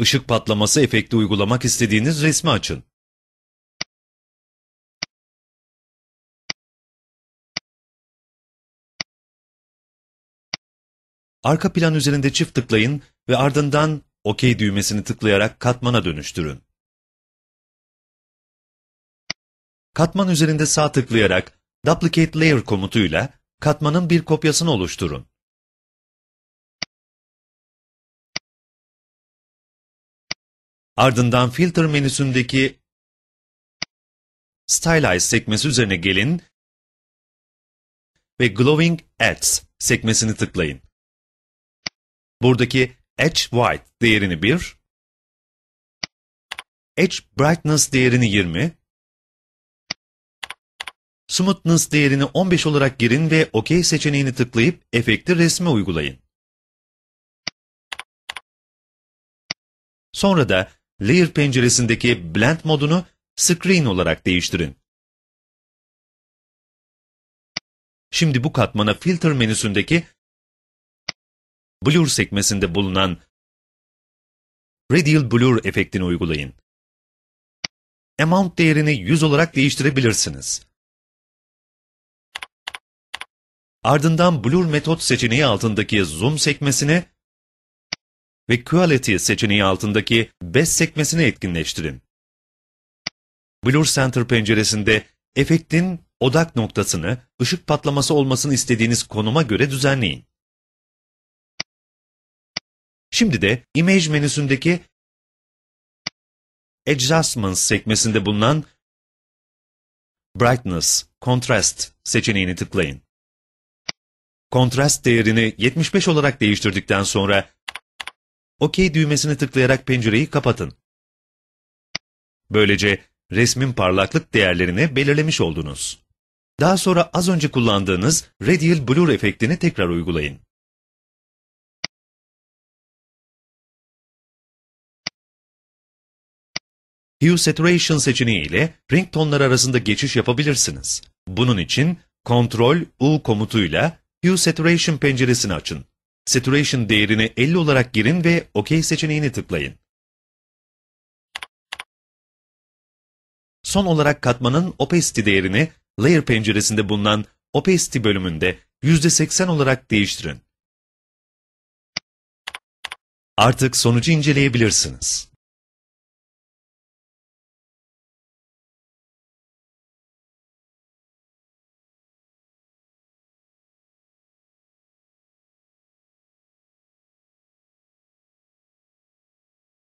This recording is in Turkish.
Işık patlaması efekti uygulamak istediğiniz resmi açın. Arka plan üzerinde çift tıklayın ve ardından OK düğmesini tıklayarak katmana dönüştürün. Katman üzerinde sağ tıklayarak Duplicate Layer komutuyla katmanın bir kopyasını oluşturun. Ardından filter menüsündeki Stylize sekmesi üzerine gelin ve Glowing edge sekmesini tıklayın. Buradaki Edge White değerini 1, Edge Brightness değerini 20, Smoothness değerini 15 olarak girin ve OK seçeneğini tıklayıp efekti resme uygulayın. Sonra da Layer penceresindeki Blend modunu Screen olarak değiştirin. Şimdi bu katmana Filter menüsündeki Blur sekmesinde bulunan Radial Blur efektini uygulayın. Amount değerini 100 olarak değiştirebilirsiniz. Ardından Blur metot seçeneği altındaki Zoom sekmesine ve Quality seçeneği altındaki Best sekmesini etkinleştirin. Blur Center penceresinde efektin odak noktasını ışık patlaması olmasını istediğiniz konuma göre düzenleyin. Şimdi de Image menüsündeki Adjustments sekmesinde bulunan Brightness, Contrast seçeneğini tıklayın. Kontrast değerini 75 olarak değiştirdikten sonra OK düğmesini tıklayarak pencereyi kapatın. Böylece resmin parlaklık değerlerini belirlemiş oldunuz. Daha sonra az önce kullandığınız Radial Blur efektini tekrar uygulayın. Hue Saturation seçeneği ile renk tonları arasında geçiş yapabilirsiniz. Bunun için Ctrl-U komutuyla Hue Saturation penceresini açın. Saturation değerini 50 olarak girin ve OK seçeneğini tıklayın. Son olarak katmanın opacity değerini Layer penceresinde bulunan opacity bölümünde %80 olarak değiştirin. Artık sonucu inceleyebilirsiniz.